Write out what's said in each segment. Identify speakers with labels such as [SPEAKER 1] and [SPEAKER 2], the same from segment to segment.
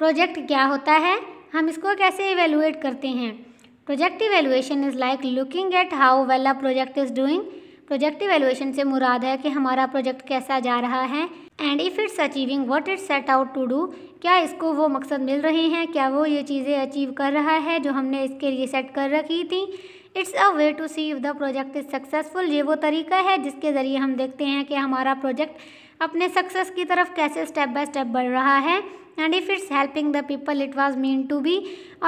[SPEAKER 1] project क्या होता है हम इसको कैसे इवेलुएट करते हैं project evaluation is like looking at how well a project is doing project evaluation से मुराद है कि हमारा प्रोजेक्ट कैसा जा रहा है and if it's achieving what it's set out to do क्या इसको वो मकसद मिल रहे हैं क्या वो ये चीज़ें अचीव कर रहा है जो हमने इसके लिए सेट कर रखी थी it's a way to see if the project is successful ये वो तरीका है जिसके ज़रिए हम देखते हैं कि हमारा प्रोजेक्ट अपने सक्सेस की तरफ कैसे स्टेप बाय स्टेप बढ़ रहा है and if it's helping the people it was meant to be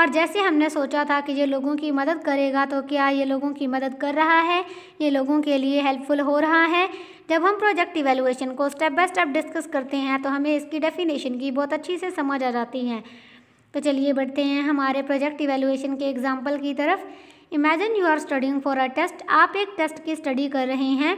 [SPEAKER 1] और जैसे हमने सोचा था कि ये लोगों की मदद करेगा तो क्या ये लोगों की मदद कर रहा है ये लोगों के लिए हेल्पफुल हो रहा है जब हम प्रोजेक्ट इवेलुएशन को स्टेप बाय स्टेप डिस्कस करते हैं तो हमें इसकी डेफिनेशन की बहुत अच्छी से समझ आ जाती है तो चलिए बढ़ते हैं हमारे प्रोजेक्ट इवेलुएशन के एग्जाम्पल की तरफ imagine you are studying for a test आप एक टेस्ट की स्टडी कर रहे हैं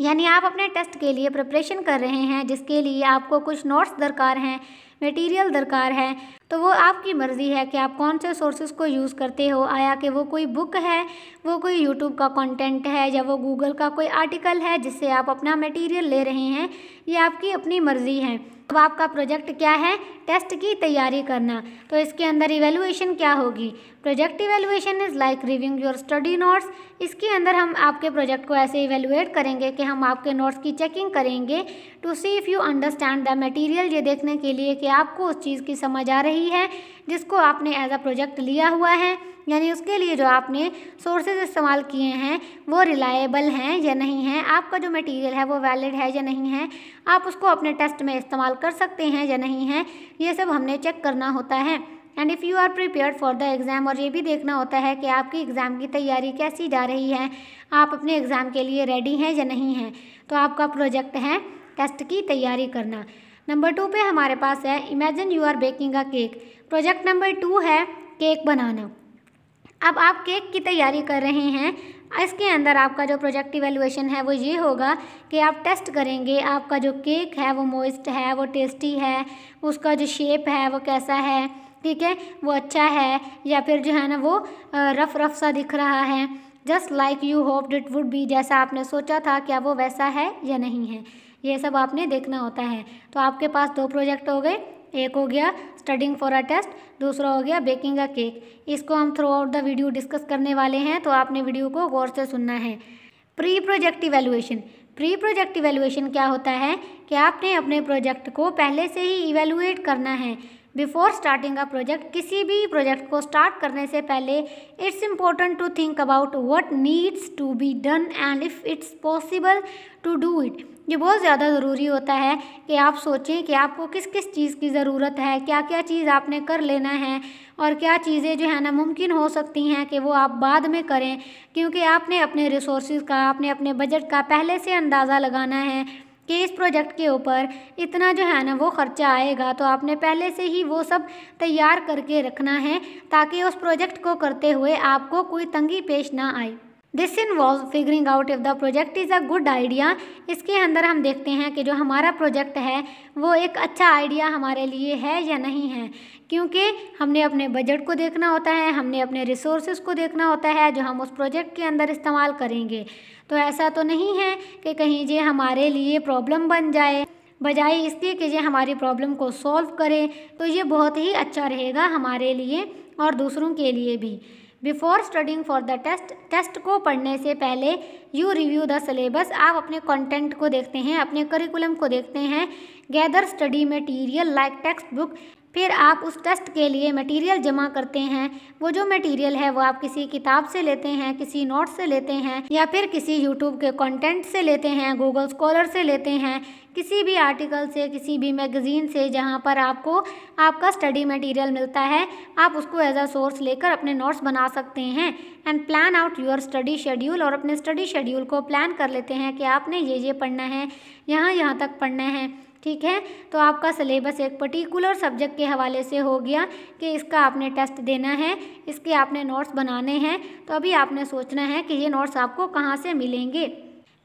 [SPEAKER 1] यानी आप अपने टेस्ट के लिए प्रिपरेशन कर रहे हैं जिसके लिए आपको कुछ नोट्स दरकार हैं मटेरियल दरकार है तो वो आपकी मर्ज़ी है कि आप कौन से सोर्सेज को यूज़ करते हो आया कि वो कोई बुक है वो कोई यूट्यूब का कंटेंट है या वो गूगल का कोई आर्टिकल है जिससे आप अपना मटेरियल ले रहे हैं ये आपकी अपनी मर्ज़ी है अब आपका प्रोजेक्ट क्या है टेस्ट की तैयारी करना तो इसके अंदर इवेलुएशन क्या होगी project evaluation is like reviewing your study notes इसके अंदर हम आपके प्रोजेक्ट को ऐसे इवेलुएट करेंगे कि हम आपके नोट्स की चेकिंग करेंगे to see if you understand the material ये देखने के लिए कि आपको उस चीज़ की समझ आ रही है जिसको आपने एज अ प्रोजेक्ट लिया हुआ है यानी उसके लिए जो आपने सोर्सेज इस्तेमाल किए हैं वो रिलायबल हैं या नहीं हैं आपका जो मटेरियल है वो वैलिड है या नहीं है आप उसको अपने टेस्ट में इस्तेमाल कर सकते हैं या नहीं है ये सब हमने चेक करना होता है and if you are prepare for the exam और ये भी देखना होता है कि आपकी एग्ज़ाम की तैयारी कैसी जा रही है आप अपने एग्ज़ाम के लिए रेडी हैं या नहीं हैं तो आपका प्रोजेक्ट है टेस्ट की तैयारी करना नंबर टू पे हमारे पास है imagine you are baking a cake project number two है केक बनाना अब आप केक की तैयारी कर रहे हैं इसके अंदर आपका जो प्रोजेक्ट इवेल्युएशन है वो ये होगा कि आप टेस्ट करेंगे आपका जो केक है वो मोइस्ट है वो टेस्टी है उसका जो शेप है वो कैसा है ठीक है वो अच्छा है या फिर जो है ना वो रफ़ रफ़ सा दिख रहा है just like you hoped it would be जैसा आपने सोचा था क्या वो वैसा है या नहीं है ये सब आपने देखना होता है तो आपके पास दो प्रोजेक्ट हो गए एक हो गया स्टडिंग फॉर अ टेस्ट दूसरा हो गया बेकिंग अ केक इसको हम throughout the video discuss करने वाले हैं तो आपने वीडियो को गौर से सुनना है pre project evaluation pre project evaluation क्या होता है कि आपने अपने प्रोजेक्ट को पहले से ही इवेलुएट करना है बिफोर स्टार्टिंग अ प्रोजेक्ट किसी भी प्रोजेक्ट को स्टार्ट करने से पहले it's important to think about what needs to be done and if it's possible to do it ये बहुत ज़्यादा ज़रूरी होता है कि आप सोचें कि आपको किस किस चीज़ की ज़रूरत है क्या क्या चीज़ आपने कर लेना है और क्या चीज़ें जो है ना मुमकिन हो सकती हैं कि वो आप बाद में करें क्योंकि आपने अपने रिसोर्स का आपने अपने बजट का पहले से अंदाज़ा लगाना है कि इस प्रोजेक्ट के ऊपर इतना जो है ना वो ख़र्चा आएगा तो आपने पहले से ही वो सब तैयार करके रखना है ताकि उस प्रोजेक्ट को करते हुए आपको कोई तंगी पेश ना आए this involve figuring out if the project is a good idea इसके अंदर हम देखते हैं कि जो हमारा प्रोजेक्ट है वो एक अच्छा आइडिया हमारे लिए है या नहीं है क्योंकि हमने अपने बजट को देखना होता है हमने अपने रिसोर्स को देखना होता है जो हम उस प्रोजेक्ट के अंदर इस्तेमाल करेंगे तो ऐसा तो नहीं है कि कहीं ये हमारे लिए प्रॉब्लम बन जाए बजाय इसके कि ये हमारी प्रॉब्लम को सॉल्व करें तो ये बहुत ही अच्छा रहेगा हमारे लिए और दूसरों के लिए भी before studying for the test test को पढ़ने से पहले यू रिव्यू द सिलेबस आप अपने कंटेंट को देखते हैं अपने करिकुलम को देखते हैं gather study material like text book फिर आप उस टेस्ट के लिए मटेरियल जमा करते हैं वो जो मटेरियल है वो आप किसी किताब से लेते हैं किसी नोट से लेते हैं या फिर किसी यूट्यूब के कंटेंट से लेते हैं गूगल स्कॉलर से लेते हैं किसी भी आर्टिकल से किसी भी मैगज़ीन से जहाँ पर आपको आपका स्टडी मटेरियल मिलता है आप उसको एज अ सोर्स लेकर अपने नोट्स बना सकते हैं and plan out your study schedule और अपने स्टडी शेड्यूल को प्लान कर लेते हैं कि आपने ये ये पढ़ना है यहाँ यहाँ तक पढ़ना है ठीक है तो आपका सिलेबस एक पर्टिकुलर सब्जेक्ट के हवाले से हो गया कि इसका आपने टेस्ट देना है इसके आपने नोट्स बनाने हैं तो अभी आपने सोचना है कि ये नोट्स आपको कहाँ से मिलेंगे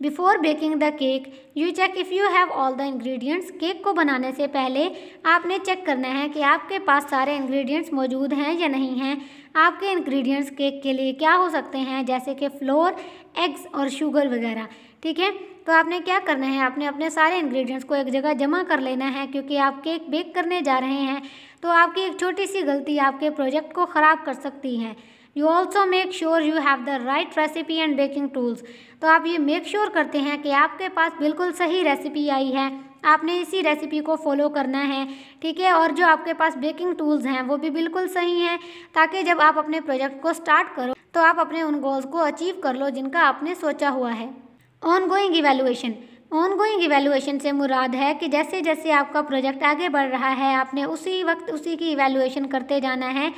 [SPEAKER 1] before baking the cake you check if you have all the ingredients cake को बनाने से पहले आपने चेक करना है कि आपके पास सारे इंग्रेडिएंट्स मौजूद हैं या नहीं हैं आपके इंग्रेडिएंट्स केक के लिए क्या हो सकते हैं जैसे कि फ्लोर एग्स और शुगर वगैरह ठीक है तो आपने क्या करना है आपने अपने सारे इंग्रेडिएंट्स को एक जगह जमा कर लेना है क्योंकि आप केक बेक करने जा रहे हैं तो आपकी एक छोटी सी गलती आपके प्रोजेक्ट को ख़राब कर सकती है you also make sure you have the right recipe and baking tools तो आप ये मेक श्योर sure करते हैं कि आपके पास बिल्कुल सही रेसिपी आई है आपने इसी रेसिपी को फॉलो करना है ठीक है और जो आपके पास बेकिंग टूल्स हैं वो भी बिल्कुल सही हैं ताकि जब आप अपने प्रोजेक्ट को स्टार्ट करो तो आप अपने उन गोल्स को अचीव कर लो जिनका आपने सोचा हुआ है ongoing evaluation ongoing evaluation से मुराद है कि जैसे जैसे आपका प्रोजेक्ट आगे बढ़ रहा है आपने उसी वक्त उसी की इवेलुएशन करते जाना है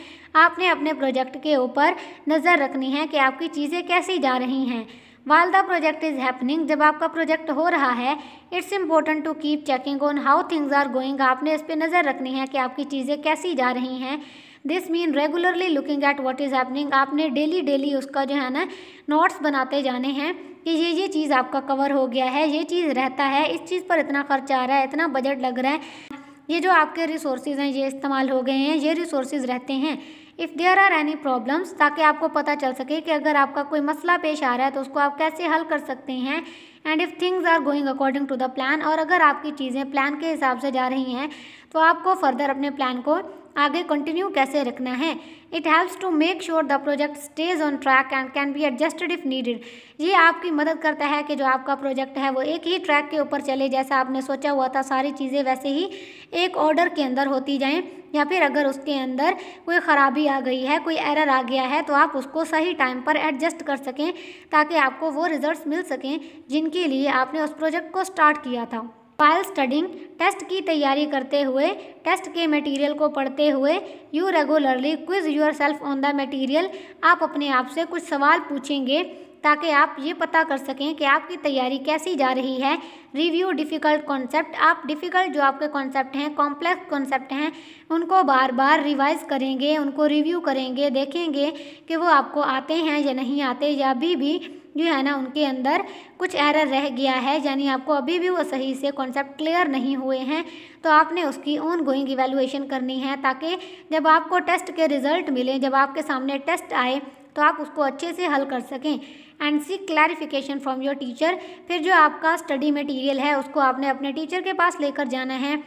[SPEAKER 1] आपने अपने प्रोजेक्ट के ऊपर नज़र रखनी है कि आपकी चीज़ें कैसी जा रही हैं वाल द प्रोजेक्ट इज़ हैपनिंग जब आपका प्रोजेक्ट हो रहा है it's important to keep checking on how things are going आपने इस पर नज़र रखनी है कि आपकी चीज़ें कैसी जा रही हैं this mean regularly looking at what is happening आपने डेली डेली उसका जो है ना नोट्स बनाते जाने हैं कि ये ये चीज़ आपका कवर हो गया है ये चीज़ रहता है इस चीज़ पर इतना खर्च आ रहा है इतना बजट लग रहा है ये जो आपके रिसोर्सेज हैं ये इस्तेमाल हो गए हैं ये रिसोर्सेज रहते हैं if there are any problems ताकि आपको पता चल सके कि अगर आपका कोई मसला पेश आ रहा है तो उसको आप कैसे हल कर सकते हैं and if things are going according to the plan और अगर आपकी चीज़ें प्लान के हिसाब से जा रही हैं तो आपको फर्दर अपने प्लान को आगे कंटिन्यू कैसे रखना है it helps to make sure the project stays on track and can be adjusted if needed ये आपकी मदद करता है कि जो आपका प्रोजेक्ट है वो एक ही ट्रैक के ऊपर चले जैसा आपने सोचा हुआ था सारी चीज़ें वैसे ही एक ऑर्डर के अंदर होती जाएँ या फिर अगर उसके अंदर कोई ख़राबी आ गई है कोई एरर आ गया है तो आप उसको सही टाइम पर एडजस्ट कर सकें ताकि आपको वो रिज़ल्ट मिल सकें जिनके लिए आपने उस प्रोजेक्ट को स्टार्ट किया था पायल स्टडिंग टेस्ट की तैयारी करते हुए टेस्ट के मटेरियल को पढ़ते हुए you regularly quiz yourself on the material आप अपने आप से कुछ सवाल पूछेंगे ताकि आप ये पता कर सकें कि आपकी तैयारी कैसी जा रही है रिव्यू डिफ़िकल्ट कॉन्सेप्ट आप डिफ़िकल्ट जो आपके कॉन्सेप्ट हैं कॉम्प्लेक्स कॉन्सेप्ट हैं उनको बार बार रिवाइज़ करेंगे उनको रिव्यू करेंगे देखेंगे कि वो आपको आते हैं या नहीं आते या अभी भी जो है ना उनके अंदर कुछ एरर रह गया है यानी आपको अभी भी वो सही से कॉन्सेप्ट क्लियर नहीं हुए हैं तो आपने उसकी ऑन गोइंग इवेलुएशन करनी है ताकि जब आपको टेस्ट के रिज़ल्ट मिलें जब आपके सामने टेस्ट आए तो आप उसको अच्छे से हल कर सकें and see clarification from your teacher फिर जो आपका स्टडी मटेरियल है उसको आपने अपने टीचर के पास लेकर जाना है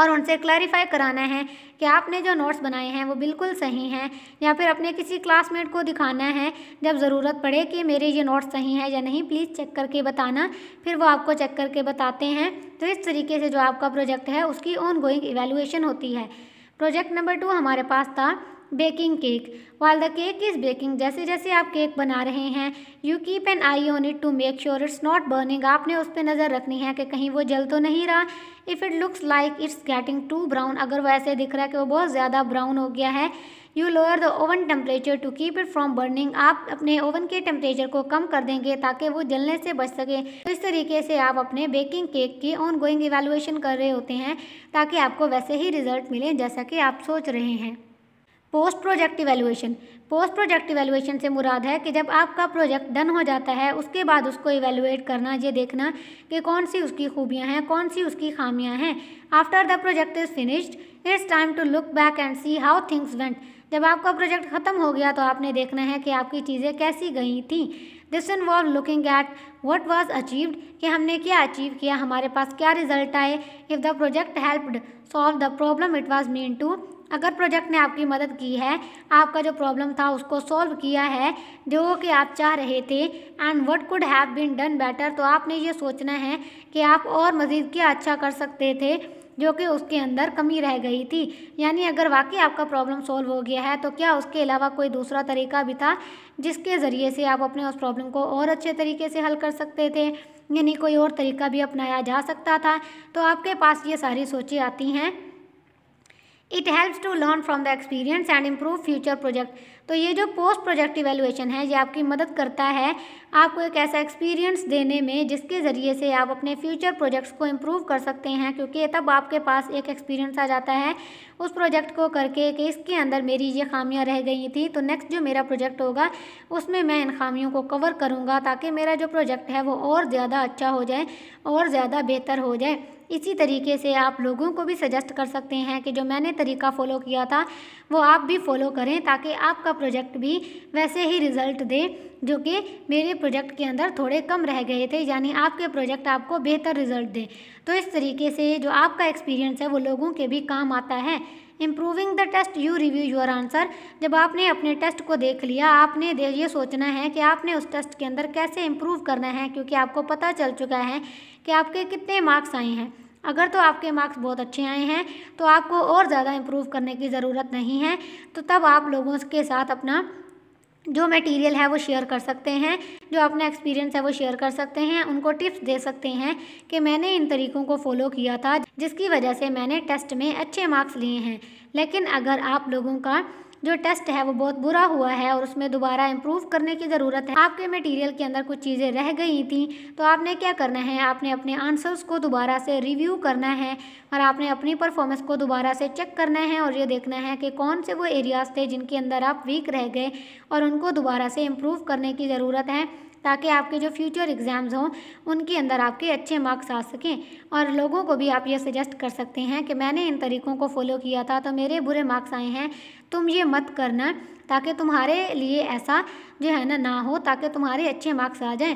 [SPEAKER 1] और उनसे क्लैरिफाई कराना है कि आपने जो नोट्स बनाए हैं वो बिल्कुल सही हैं या फिर अपने किसी क्लासमेट को दिखाना है जब ज़रूरत पड़े कि मेरे ये नोट्स सही हैं या नहीं प्लीज़ चेक करके बताना फिर वो आपको चेक करके बताते हैं तो इस तरीके से जो आपका प्रोजेक्ट है उसकी ऑन गोइंग होती है प्रोजेक्ट नंबर टू हमारे पास था baking cake while the cake is baking जैसे जैसे आप केक बना रहे हैं you keep an eye on it to make sure it's not burning आपने उस पर नज़र रखनी है कि कहीं वो जल तो नहीं रहा if it looks like it's getting too brown अगर वो ऐसे दिख रहा है कि वो बहुत ज़्यादा ब्राउन हो गया है you lower the oven temperature to keep it from burning आप अपने ओवन के टेम्परेचर को कम कर देंगे ताकि वो जलने से बच सके तो इस तरीके से आप अपने बेकिंग केक की ऑन गोइंग इवेलुएशन कर रहे होते हैं ताकि आपको वैसे ही रिजल्ट मिले जैसा कि आप सोच रहे हैं post project evaluation post project evaluation से मुराद है कि जब आपका प्रोजेक्ट डन हो जाता है उसके बाद उसको इवेलुएट करना ये देखना कि कौन सी उसकी खूबियाँ हैं कौन सी उसकी खामियाँ हैं after the project is finished it's time to look back and see how things went जब आपका प्रोजेक्ट ख़त्म हो गया तो आपने देखना है कि आपकी चीज़ें कैसी गई थी this involve looking at what was achieved कि हमने क्या अचीव किया हमारे पास क्या रिजल्ट आए if the project helped solve the problem it was meant to अगर प्रोजेक्ट ने आपकी मदद की है आपका जो प्रॉब्लम था उसको सॉल्व किया है जो कि आप चाह रहे थे and what could have been done better तो आपने ये सोचना है कि आप और मज़ीद क्या अच्छा कर सकते थे जो कि उसके अंदर कमी रह गई थी यानी अगर वाकई आपका प्रॉब्लम सॉल्व हो गया है तो क्या उसके अलावा कोई दूसरा तरीका भी था जिसके ज़रिए से आप अपने उस प्रॉब्लम को और अच्छे तरीके से हल कर सकते थे यानी कोई और तरीका भी अपनाया जा सकता था तो आपके पास ये सारी सोचें आती हैं it helps to learn from the experience and improve future project तो ये जो पोस्ट प्रोजेक्ट इवेलुएशन है ये आपकी मदद करता है आपको एक ऐसा एक्सपीरियंस देने में जिसके ज़रिए से आप अपने फ्यूचर प्रोजेक्ट्स को इम्प्रूव कर सकते हैं क्योंकि तब आपके पास एक एक्सपीरियंस आ जाता है उस प्रोजेक्ट को करके कि इसके अंदर मेरी ये खामियां रह गई थी तो नेक्स्ट जो मेरा प्रोजेक्ट होगा उसमें मैं इन खामियों को कवर करूँगा ताकि मेरा जो प्रोजेक्ट है वो और ज़्यादा अच्छा हो जाए और ज़्यादा बेहतर हो जाए इसी तरीके से आप लोगों को भी सजेस्ट कर सकते हैं कि जो मैंने तरीका फ़ॉलो किया था वो आप भी फॉलो करें ताकि आपका प्रोजेक्ट भी वैसे ही रिज़ल्ट दे जो कि मेरे प्रोजेक्ट के अंदर थोड़े कम रह गए थे यानी आपके प्रोजेक्ट आपको बेहतर रिज़ल्ट दे तो इस तरीके से जो आपका एक्सपीरियंस है वो लोगों के भी काम आता है improving the test you review your answer जब आपने अपने टेस्ट को देख लिया आपने ये सोचना है कि आपने उस टेस्ट के अंदर कैसे इम्प्रूव करना है क्योंकि आपको पता चल चुका है कि आपके कितने मार्क्स आए हैं अगर तो आपके मार्क्स बहुत अच्छे आए हैं तो आपको और ज़्यादा इम्प्रूव करने की ज़रूरत नहीं है तो तब आप लोगों के साथ अपना जो मटेरियल है वो शेयर कर सकते हैं जो अपना एक्सपीरियंस है वो शेयर कर सकते हैं उनको टिप्स दे सकते हैं कि मैंने इन तरीक़ों को फॉलो किया था जिसकी वजह से मैंने टेस्ट में अच्छे मार्क्स लिए हैं लेकिन अगर आप लोगों का जो टेस्ट है वो बहुत बुरा हुआ है और उसमें दोबारा इम्प्रूव करने की ज़रूरत है आपके मटेरियल के अंदर कुछ चीज़ें रह गई थी तो आपने क्या करना है आपने अपने आंसर्स को दोबारा से रिव्यू करना है और आपने अपनी परफॉर्मेंस को दोबारा से चेक करना है और ये देखना है कि कौन से वो एरियाज़ थे जिनके अंदर आप वीक रह गए और उनको दोबारा से इम्प्रूव करने की ज़रूरत है ताकि आपके जो फ्यूचर एग्ज़ाम्स हों उनके अंदर आपके अच्छे मार्क्स आ सकें और लोगों को भी आप ये सजेस्ट कर सकते हैं कि मैंने इन तरीक़ों को फॉलो किया था तो मेरे बुरे मार्क्स आए हैं तुम ये मत करना ताकि तुम्हारे लिए ऐसा जो है ना ना हो ताकि तुम्हारे अच्छे मार्क्स आ जाएं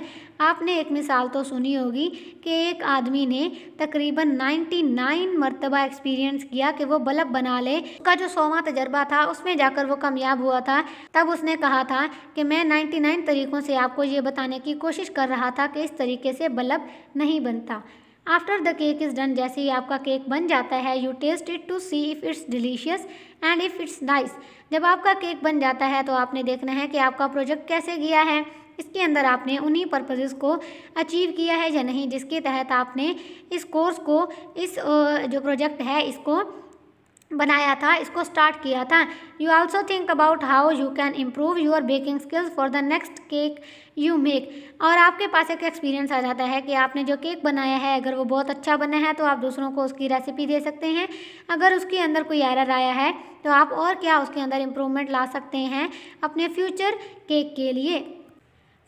[SPEAKER 1] आपने एक मिसाल तो सुनी होगी कि एक आदमी ने तकरीबन 99 मरतबा एक्सपीरियंस किया कि वो बल्ब बना ले उसका जो सोवा तजर्बा था उसमें जाकर वो कामयाब हुआ था तब उसने कहा था कि मैं 99 तरीक़ों से आपको ये बताने की कोशिश कर रहा था कि इस तरीके से बल्ब नहीं बनता after the cake is done जैसे ही आपका केक बन जाता है you taste it to see if it's delicious and if it's nice जब आपका केक बन जाता है तो आपने देखना है कि आपका प्रोजेक्ट कैसे गया है इसके अंदर आपने उन्हीं पर्पजेस को अचीव किया है या नहीं जिसके तहत आपने इस कोर्स को इस जो प्रोजेक्ट है इसको बनाया था इसको स्टार्ट किया था you also think about how you can improve your baking skills for the next cake you make और आपके पास एक एक्सपीरियंस आ जाता है कि आपने जो केक बनाया है अगर वो बहुत अच्छा बना है तो आप दूसरों को उसकी रेसिपी दे सकते हैं अगर उसके अंदर कोई एरर आया है तो आप और क्या उसके अंदर इम्प्रूवमेंट ला सकते हैं अपने फ्यूचर केक के लिए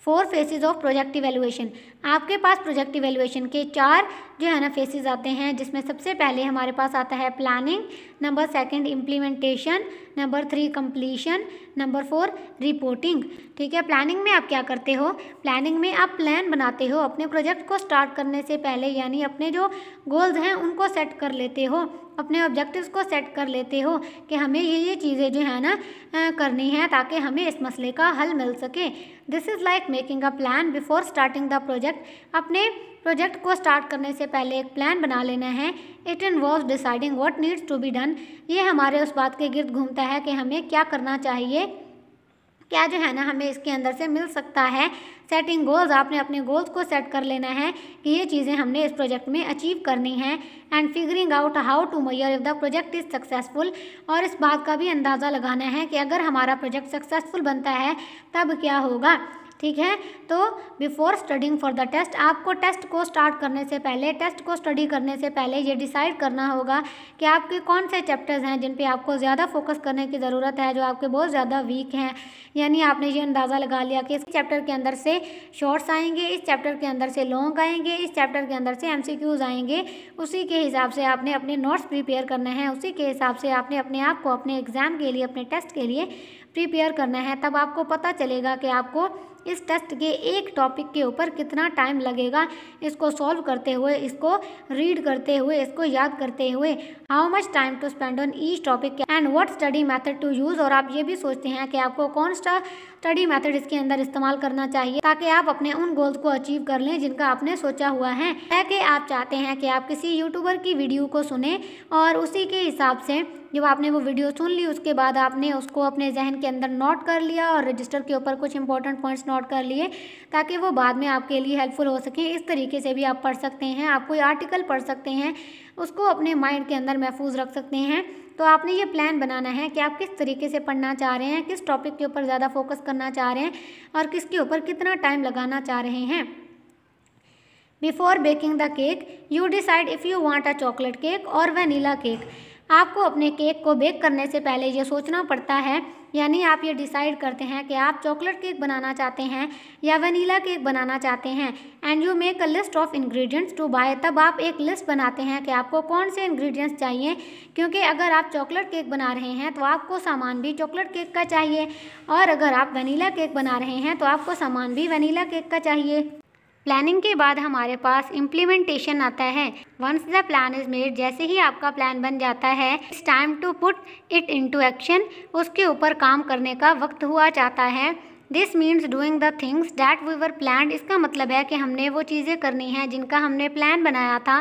[SPEAKER 1] four phases of project evaluation आपके पास प्रोजेक्ट इवेल्युएशन के चार जो है ना फेसेस आते हैं जिसमें सबसे पहले हमारे पास आता है planning number second implementation number three completion number four reporting ठीक है प्लानिंग में आप क्या करते हो प्लानिंग में आप प्लान बनाते हो अपने प्रोजेक्ट को स्टार्ट करने से पहले यानी अपने जो गोल्स हैं उनको सेट कर लेते हो अपने ऑब्जेक्टिव्स को सेट कर लेते हो कि हमें ये ये चीज़ें जो है ना करनी है ताकि हमें इस मसले का हल मिल सके this is like making a plan before starting the project project अपने प्रोजेक्ट को स्टार्ट करने से पहले एक प्लान बना लेना है it was deciding what needs to be done ये हमारे उस बात के गिर्द घूमता है कि हमें क्या करना चाहिए क्या जो है ना हमें इसके अंदर से मिल सकता है सेटिंग गोल्स आपने अपने गोल्स को सेट कर लेना है कि ये चीज़ें हमने इस प्रोजेक्ट में अचीव करनी है and figuring out how to measure if the project is successful और इस बात का भी अंदाज़ा लगाना है कि अगर हमारा प्रोजेक्ट सक्सेसफुल बनता है तब क्या होगा ठीक है तो before studying for the test आपको टेस्ट को स्टार्ट करने से पहले टेस्ट को स्टडी करने से पहले ये डिसाइड करना होगा कि आपके कौन से चैप्टर्स हैं जिन पे आपको ज़्यादा फोकस करने की ज़रूरत है जो आपके बहुत ज़्यादा वीक हैं यानी आपने ये अंदाज़ा लगा लिया कि इस चैप्टर के अंदर से शॉर्ट्स आएंगे इस चैप्टर के अंदर से लॉन्ग आएंगे इस चैप्टर के अंदर से एम आएंगे उसी के हिसाब से आपने अपने नोट्स प्रिपेयर करने हैं उसी के हिसाब से आपने अपने आप को अपने एग्ज़ाम के लिए अपने टेस्ट के लिए प्रिपेयर करना है तब आपको पता चलेगा कि आपको इस टेस्ट के एक टॉपिक के ऊपर कितना टाइम लगेगा इसको सॉल्व करते हुए इसको रीड करते हुए इसको याद करते हुए how much time to spend on each topic and what study method to use और आप ये भी सोचते हैं कि आपको कौन सा स्टडी मेथड इसके अंदर इस्तेमाल करना चाहिए ताकि आप अपने उन गोल्स को अचीव कर लें जिनका आपने सोचा हुआ है कि आप चाहते हैं कि आप किसी यूट्यूबर की वीडियो को सुने और उसी के हिसाब से जब आपने वो वीडियो सुन ली उसके बाद आपने उसको अपने जहन के अंदर नोट कर लिया और रजिस्टर के ऊपर कुछ इंपॉर्टेंट पॉइंट्स नोट कर लिए ताकि वो बाद में आपके लिए हेल्पफुल हो सके इस तरीके से भी आप पढ़ सकते हैं आप कोई आर्टिकल पढ़ सकते हैं उसको अपने माइंड के अंदर महफूज रख सकते हैं तो आपने ये प्लान बनाना है कि आप किस तरीके से पढ़ना चाह रहे हैं किस टॉपिक के ऊपर ज़्यादा फोकस करना चाह रहे हैं और किसके ऊपर कितना टाइम लगाना चाह रहे हैं before baking the cake you decide if you want a chocolate cake और वनीला केक आपको अपने केक को बेक करने से पहले ये सोचना पड़ता है यानी आप ये डिसाइड करते हैं कि आप चॉकलेट केक बनाना चाहते हैं या वनीला केक बनाना चाहते हैं and you make a list of ingredients to buy तब आप एक लिस्ट बनाते हैं कि आपको कौन से इंग्रेडिएंट्स चाहिए क्योंकि अगर आप चॉकलेट केक बना रहे हैं तो आपको सामान भी चॉकलेट केक का चाहिए और अगर आप वनीला केक बना रहे हैं तो आपको सामान भी वनीला केक का चाहिए प्लानिंग के बाद हमारे पास इम्प्लीमेंटेशन आता है once the plan is made जैसे ही आपका प्लान बन जाता है it's time to put it into action उसके ऊपर काम करने का वक्त हुआ चाहता है this means doing the things that we were plan इसका मतलब है कि हमने वो चीज़ें करनी हैं जिनका हमने प्लान बनाया था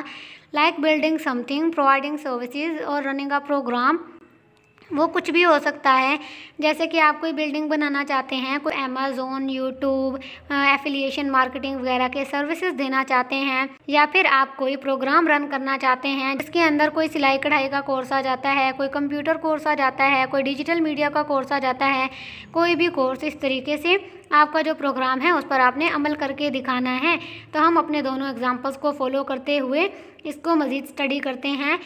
[SPEAKER 1] like building something providing services और रनिंग अ प्रोग्राम वो कुछ भी हो सकता है जैसे कि आप कोई बिल्डिंग बनाना चाहते हैं कोई अमेज़ोन यूट्यूब एफिलिएशन मार्केटिंग वगैरह के सर्विसेज देना चाहते हैं या फिर आप कोई प्रोग्राम रन करना चाहते हैं जिसके अंदर कोई सिलाई कढ़ाई का कोर्स आ जाता है कोई कंप्यूटर कोर्स आ जाता है कोई डिजिटल मीडिया का कोर्स आ जाता है कोई भी कोर्स इस तरीके से आपका जो प्रोग्राम है उस पर आपने अमल करके दिखाना है तो हम अपने दोनों एग्जाम्पल्स को फॉलो करते हुए इसको मज़ीद स्टडी करते हैं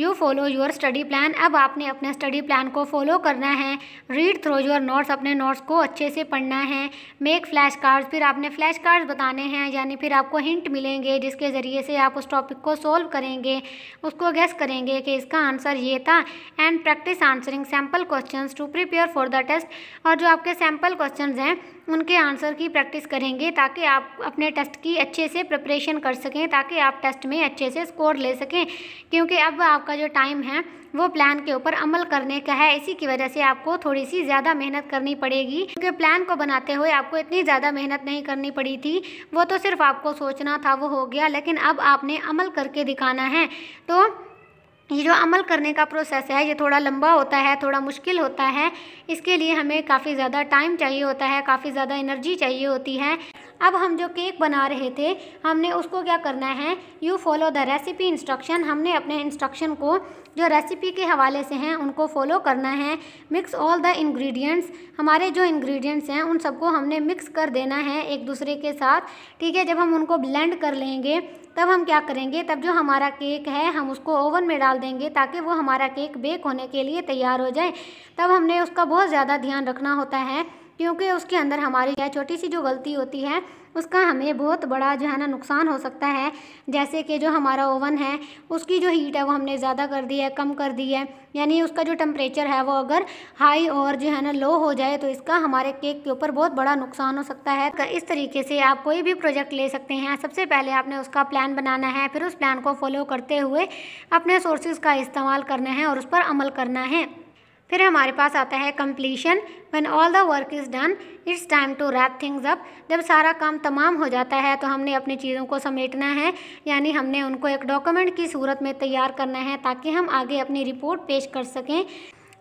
[SPEAKER 1] you follow your study plan अब आपने अपने स्टडी प्लान को फॉलो करना है रीड थ्रो योर नोट्स अपने नोट्स को अच्छे से पढ़ना है मेक फ्लैश कार्ड्स फिर आपने फ्लैश कार्ड्स बताने हैं यानी फिर आपको हिंट मिलेंगे जिसके ज़रिए से आप उस टॉपिक को सोल्व करेंगे उसको गेस करेंगे कि इसका आंसर ये था and practice answering sample question to prepare for the test और जो आपके सैम्पल क्वेश्चन हैं उनके आंसर की प्रैक्टिस करेंगे ताकि आप अपने टेस्ट की अच्छे से प्रिपरेशन कर सकें ताकि आप टेस्ट में अच्छे से स्कोर ले सकें क्योंकि अब आप आपका जो टाइम है वो प्लान के ऊपर अमल करने का है इसी की वजह से आपको थोड़ी सी ज़्यादा मेहनत करनी पड़ेगी क्योंकि प्लान को बनाते हुए आपको इतनी ज़्यादा मेहनत नहीं करनी पड़ी थी वो तो सिर्फ आपको सोचना था वो हो गया लेकिन अब आपने अमल करके दिखाना है तो ये जो अमल करने का प्रोसेस है ये थोड़ा लंबा होता है थोड़ा मुश्किल होता है इसके लिए हमें काफ़ी ज़्यादा टाइम चाहिए होता है काफ़ी ज़्यादा एनर्जी चाहिए होती है अब हम जो केक बना रहे थे हमने उसको क्या करना है you follow the recipe instruction हमने अपने इंस्ट्रक्शन को जो रेसिपी के हवाले से हैं उनको फॉलो करना है मिक्स ऑल द इंग्रेडिएंट्स हमारे जो इंग्रेडिएंट्स हैं उन सबको हमने मिक्स कर देना है एक दूसरे के साथ ठीक है जब हम उनको ब्लेंड कर लेंगे तब हम क्या करेंगे तब जो हमारा केक है हम उसको ओवन में डाल देंगे ताकि वो हमारा केक बेक होने के लिए तैयार हो जाए तब हमने उसका बहुत ज़्यादा ध्यान रखना होता है क्योंकि उसके अंदर हमारी क्या छोटी सी जो गलती होती है उसका हमें बहुत बड़ा जो है ना नुकसान हो सकता है जैसे कि जो हमारा ओवन है उसकी जो हीट है वो हमने ज़्यादा कर दी है कम कर दी है यानी उसका जो टेम्परेचर है वो अगर हाई और जो है ना लो हो जाए तो इसका हमारे केक के ऊपर बहुत बड़ा नुकसान हो सकता है तो इस तरीके से आप कोई भी प्रोजेक्ट ले सकते हैं सबसे पहले आपने उसका प्लान बनाना है फिर उस प्लान को फॉलो करते हुए अपने सोर्सेज का इस्तेमाल करना है और उस पर अमल करना है फिर हमारे पास आता है completion once all the work is done it's time to wrap things up जब सारा काम तमाम हो जाता है तो हमने अपनी चीज़ों को समेटना है यानी हमने उनको एक डॉक्यूमेंट की सूरत में तैयार करना है ताकि हम आगे अपनी रिपोर्ट पेश कर सकें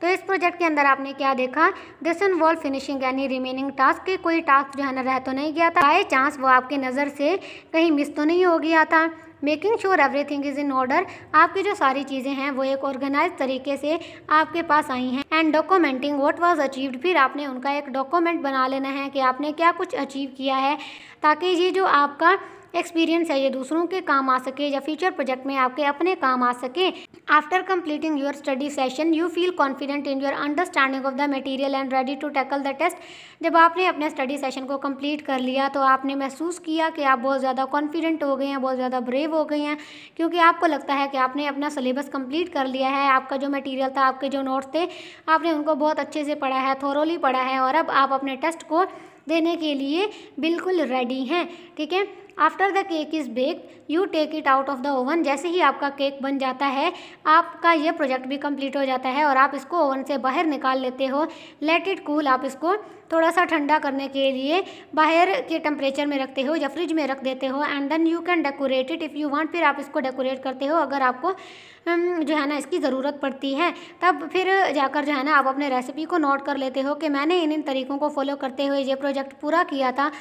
[SPEAKER 1] तो इस प्रोजेक्ट के अंदर आपने क्या देखा दिस इन्वॉल्व फिनिशिंग यानी रिमेनिंग टास्क के कोई टास्क जो है ना रह तो नहीं गया था बाई चांस वो आपकी नज़र से कहीं मिस तो नहीं हो गया था making sure everything is in order आपकी जो सारी चीज़ें हैं वो एक ऑर्गेनाइज तरीके से आपके पास आई हैं and documenting what was achieved फिर आपने उनका एक डॉक्यूमेंट बना लेना है कि आपने क्या कुछ अचीव किया है ताकि ये जो आपका एक्सपीरियंस है ये दूसरों के काम आ सके या फ्यूचर प्रोजेक्ट में आपके अपने काम आ सके after completing your study session you feel confident in your understanding of the material and ready to tackle the test जब आपने अपने स्टडी सेशन को कंप्लीट कर लिया तो आपने महसूस किया कि आप बहुत ज़्यादा कॉन्फिडेंट हो गए हैं बहुत ज़्यादा ब्रेव हो गए हैं क्योंकि आपको लगता है कि आपने अपना सिलेबस कंप्लीट कर लिया है आपका जो मटीरियल था आपके जो नोट्स थे आपने उनको बहुत अच्छे से पढ़ा है थोरोली पढ़ा है और अब आप अपने टेस्ट को देने के लिए बिल्कुल रेडी हैं ठीक है after the cake is bake you take it out of the oven जैसे ही आपका केक बन जाता है आपका यह प्रोजेक्ट भी कंप्लीट हो जाता है और आप इसको ओवन से बाहर निकाल लेते हो लेट इट कूल आप इसको थोड़ा सा ठंडा करने के लिए बाहर के टेम्परेचर में रखते हो या फ्रिज में रख देते हो and then you can decorate it if you want फिर आप इसको डेकोरेट करते हो अगर आपको जो है ना इसकी ज़रूरत पड़ती है तब फिर जाकर जो है ना आप अपने रेसिपी को नोट कर लेते हो कि मैंने इन इन तरीक़ों को फॉलो करते हुए ये प्रोजेक्ट पूरा किया था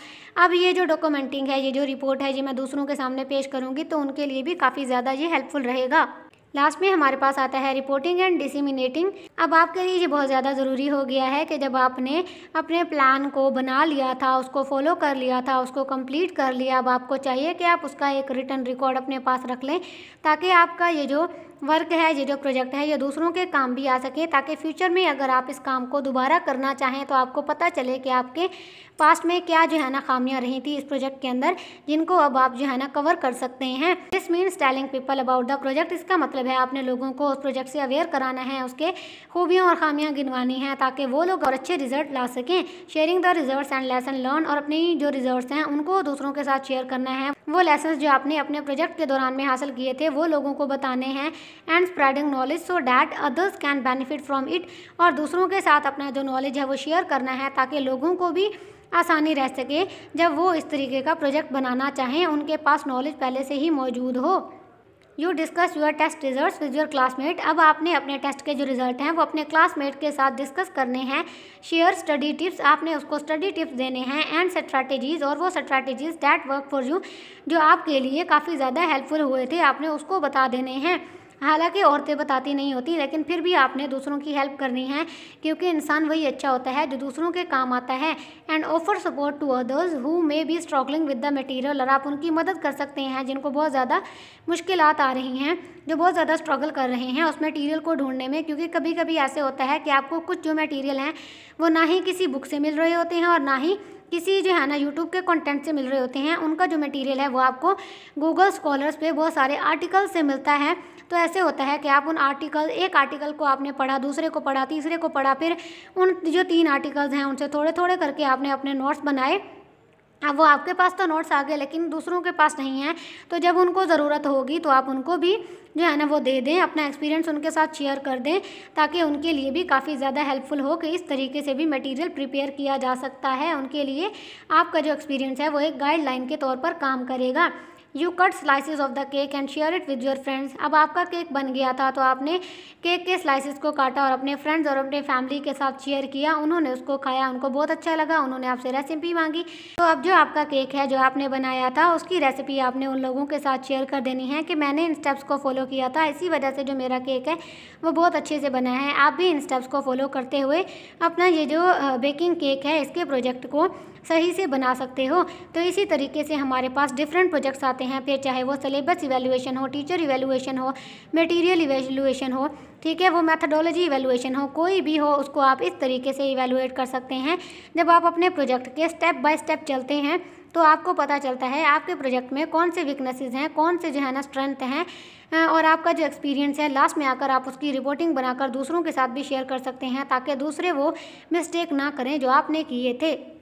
[SPEAKER 1] अब ये जो डॉक्यूमेंटिंग है ये जो रिपोर्ट है ये मैं दूसरों के सामने पेश करूँगी तो उनके लिए भी काफ़ी ज़्यादा ये हेल्पफुल रहेगा लास्ट में हमारे पास आता है रिपोर्टिंग एंड डिसिमिनेटिंग अब आपके लिए ये बहुत ज़्यादा ज़रूरी हो गया है कि जब आपने अपने प्लान को बना लिया था उसको फॉलो कर लिया था उसको कंप्लीट कर लिया अब आपको चाहिए कि आप उसका एक रिटर्न रिकॉर्ड अपने पास रख लें ताकि आपका ये जो वर्क है ये जो प्रोजेक्ट है ये दूसरों के काम भी आ सके ताकि फ्यूचर में अगर आप इस काम को दोबारा करना चाहें तो आपको पता चले कि आपके पास्ट में क्या जो है ना खामियां रही थी इस प्रोजेक्ट के अंदर जिनको अब आप जो है ना कवर कर सकते हैं this means telling people about the project इसका मतलब है आपने लोगों को उस प्रोजेक्ट से अवेयर कराना है उसके खूबियों और खामियाँ गिनवानी हैं ताकि वो लोग और अच्छे रिजल्ट ला सकें sharing the result and lesson learn और अपनी जो रिजल्ट हैं उनको दूसरों के साथ शेयर करना है वो लेसन जो आपने अपने प्रोजेक्ट के दौरान में हासिल किए थे वो लोगों को बताने हैं and spreading knowledge so that others can benefit from it और दूसरों के साथ अपना जो नॉलेज है वो शेयर करना है ताकि लोगों को भी आसानी रह सके जब वो इस तरीके का प्रोजेक्ट बनाना चाहें उनके पास नॉलेज पहले से ही मौजूद हो you discuss your test result with your classmate अब आपने अपने टेस्ट के जो रिजल्ट हैं वो अपने क्लासमेट के साथ डिस्कस करने हैं शेयर स्टडी टिप्स आपने उसको स्टडी टिप्स देने हैं एंड स्ट्रैटेजीज और वो strategies that work for you जो आपके लिए काफ़ी ज़्यादा हेल्पफुल हुए थे आपने उसको बता देने हैं हालांकि औरतें बताती नहीं होती लेकिन फिर भी आपने दूसरों की हेल्प करनी है क्योंकि इंसान वही अच्छा होता है जो दूसरों के काम आता है and offer support to others who may be struggling with the material और आप उनकी मदद कर सकते हैं जिनको बहुत ज़्यादा मुश्किल आ रही हैं जो बहुत ज़्यादा स्ट्रगल कर रहे हैं उस मटीरियल को ढूंढने में क्योंकि कभी कभी ऐसे होता है कि आपको कुछ जो मटीरियल हैं वो ना ही किसी बुक से मिल रहे होते हैं और ना ही किसी जो है ना यूट्यूब के कंटेंट से मिल रहे होते हैं उनका जो मटेरियल है वो आपको गूगल स्कॉलर्स पे बहुत सारे आर्टिकल से मिलता है तो ऐसे होता है कि आप उन आर्टिकल एक आर्टिकल को आपने पढ़ा दूसरे को पढ़ा तीसरे को पढ़ा फिर उन जो तीन आर्टिकल्स हैं उनसे थोड़े थोड़े करके आपने अपने नोट्स बनाए अब हाँ, वो आपके पास तो नोट्स आ गए लेकिन दूसरों के पास नहीं है तो जब उनको ज़रूरत होगी तो आप उनको भी जो है ना वो दे दें अपना एक्सपीरियंस उनके साथ शेयर कर दें ताकि उनके लिए भी काफ़ी ज़्यादा हेल्पफुल हो कि इस तरीके से भी मटेरियल प्रिपेयर किया जा सकता है उनके लिए आपका जो एक्सपीरियंस है वो एक गाइडलाइन के तौर पर काम करेगा you cut slices of the cake and share it with your friends अब आपका केक बन गया था तो आपने केक के स्लाइसिस को काटा और अपने फ्रेंड्स और अपने फैमिली के साथ शेयर किया उन्होंने उसको खाया उनको बहुत अच्छा लगा उन्होंने आपसे रेसिपी मांगी तो अब जो आपका केक है जो आपने बनाया था उसकी रेसिपी आपने उन लोगों के साथ शेयर कर देनी है कि मैंने इन स्टेप्स को फॉलो किया था इसी वजह से जो मेरा केक है वो बहुत अच्छे से बना है आप भी इन स्टेप्स को फॉलो करते हुए अपना ये जो बेकिंग केक है इसके प्रोजेक्ट को सही से बना सकते हो तो इसी तरीके से हमारे पास डिफरेंट प्रोजेक्ट्स आते हैं फिर चाहे वो सिलेबस इवेलुएशन हो टीचर इवेलुएशन हो मटीरियल इवेलुएशन हो ठीक है वो मैथडोलॉजी इवेलुएशन हो कोई भी हो उसको आप इस तरीके से इवेलुएट कर सकते हैं जब आप अपने प्रोजेक्ट के स्टेप बाय स्टेप चलते हैं तो आपको पता चलता है आपके प्रोजेक्ट में कौन से वीकनेसेस हैं कौन से जो है ना स्ट्रेंथ हैं और आपका जो एक्सपीरियंस है लास्ट में आकर आप उसकी रिपोर्टिंग बनाकर दूसरों के साथ भी शेयर कर सकते हैं ताकि दूसरे वो मिस्टेक ना करें जो आपने किए थे